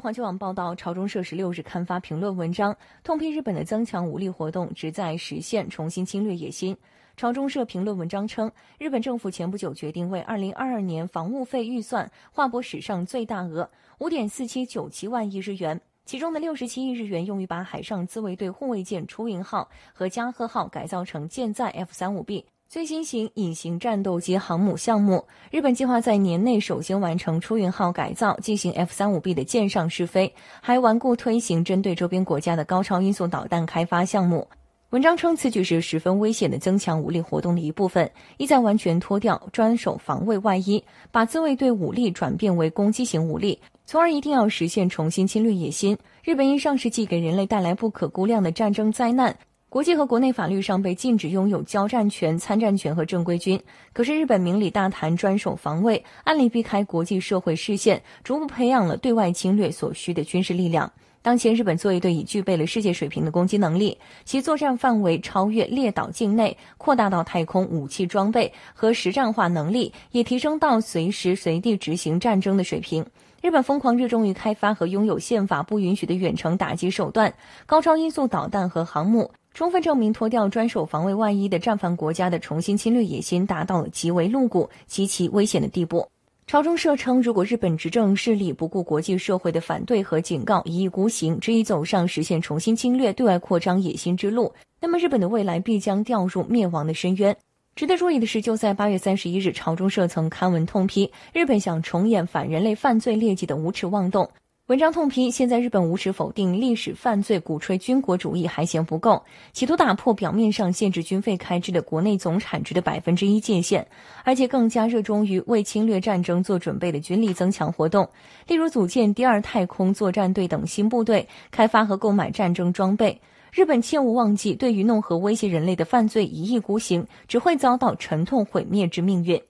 环球网报道，朝中社十六日刊发评论文章，痛批日本的增强武力活动旨在实现重新侵略野心。朝中社评论文章称，日本政府前不久决定为二零二二年防务费预算划拨史上最大额五点四七九七万亿日元，其中的六十七亿日元用于把海上自卫队护卫舰出云号和加贺号改造成舰载 F 三五 B。最新型隐形战斗机航母项目，日本计划在年内首先完成出云号改造，进行 F 三五 B 的舰上试飞，还顽固推行针对周边国家的高超音速导弹开发项目。文章称，此举是十分危险的增强武力活动的一部分，意在完全脱掉专守防卫外衣，把自卫队武力转变为攻击型武力，从而一定要实现重新侵略野心。日本因上世纪给人类带来不可估量的战争灾难。国际和国内法律上被禁止拥有交战权、参战权和正规军，可是日本明里大谈专守防卫，暗里避开国际社会视线，逐步培养了对外侵略所需的军事力量。当前，日本作业队已具备了世界水平的攻击能力，其作战范围超越列岛境内，扩大到太空，武器装备和实战化能力也提升到随时随地执行战争的水平。日本疯狂热衷于开发和拥有宪法不允许的远程打击手段、高超音速导弹和航母。充分证明，脱掉专守防卫外衣的战犯国家的重新侵略野心，达到了极为露骨、极其危险的地步。朝中社称，如果日本执政势力不顾国际社会的反对和警告，一意孤行，执意走上实现重新侵略、对外扩张野心之路，那么日本的未来必将掉入灭亡的深渊。值得注意的是，就在八月三十一日，朝中社曾刊文痛批日本想重演反人类犯罪劣迹的无耻妄动。文章痛批，现在日本无耻否定历史犯罪，鼓吹军国主义还嫌不够，企图打破表面上限制军费开支的国内总产值的百分之一界限，而且更加热衷于为侵略战争做准备的军力增强活动，例如组建第二太空作战队等新部队，开发和购买战争装备。日本切勿忘记，对于弄核威胁人类的犯罪一意孤行，只会遭到沉痛毁灭之命运。